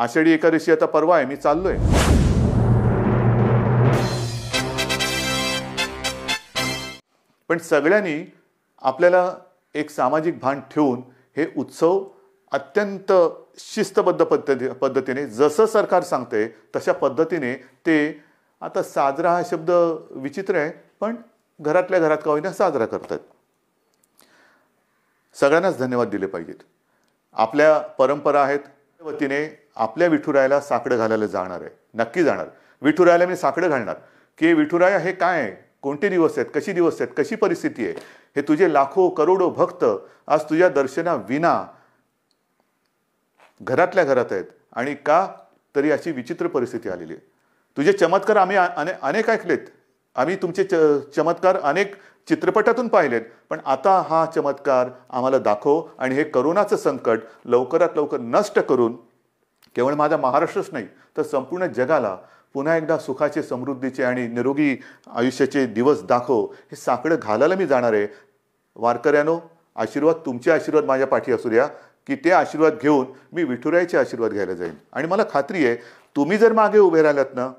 आषाढी एकादशी आता परवा आहे मी चाललोय पण सगळ्यांनी आपल्याला एक सामाजिक भान ठेवून हे उत्सव अत्यंत शिस्तबद्ध पद्धती पद्धतीने जसं सरकार सांगते तशा पद्धतीने ते आता साजरा हा शब्द विचित्र आहे पण घरातल्या घरात का होईना साजरा करतात सगळ्यांनाच धन्यवाद दिले पाहिजेत आपल्या परंपरा आहेत वतीने आपल्या विठुरायाला साकडं घालायला जाणार आहे नक्की जाणार विठुरायाला मी साकडं घालणार की विठुराया हे काय आहे कोणते दिवस आहेत कशी दिवस आहेत कशी परिस्थिती आहे हे तुझे लाखो करोडो भक्त आज तुझ्या दर्शनाविना घरातल्या घरात आहेत आणि का तरी अशी विचित्र परिस्थिती आलेली आहे तुझे चमत्कार आम्ही अने अनेक ऐकलेत आम्ही तुमचे च चमत्कार अनेक चित्रपटातून पाहिलेत पण आता हा चमत्कार आम्हाला दाखव आणि हे करोनाचं संकट लवकरात लवकर नष्ट करून केवळ माझा महाराष्ट्रच नाही तर संपूर्ण जगाला पुन्हा एकदा सुखाचे समृद्धीचे आणि निरोगी आयुष्याचे दिवस दाखव हे साकडं घालायला मी जाणार आहे वारकऱ्यानो आशीर्वाद तुमचे आशीर्वाद माझ्या पाठी असू द्या की ते आशीर्वाद घेऊन मी विठुरायाचे आशीर्वाद घ्यायला जाईन आणि मला खात्री आहे तुम्ही जर मागे उभे राहिलात ना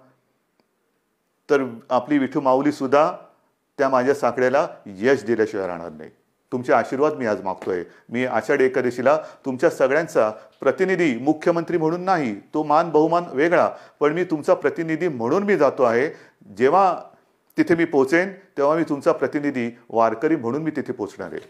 तर आपली विठू माऊलीसुद्धा त्या माझ्या साकड्याला यश दिल्याशिवाय राहणार नाही तुमचे आशीर्वाद मी आज मागतोय मी आषाढी एकादशीला तुमच्या सगळ्यांचा प्रतिनिधी मुख्यमंत्री म्हणून नाही तो मान बहुमान वेगळा पण मी तुमचा प्रतिनिधी म्हणून मी जातो आहे जेव्हा तिथे मी पोहोचेन तेव्हा मी तुमचा प्रतिनिधी वारकरी म्हणून मी तिथे पोहोचणार आहे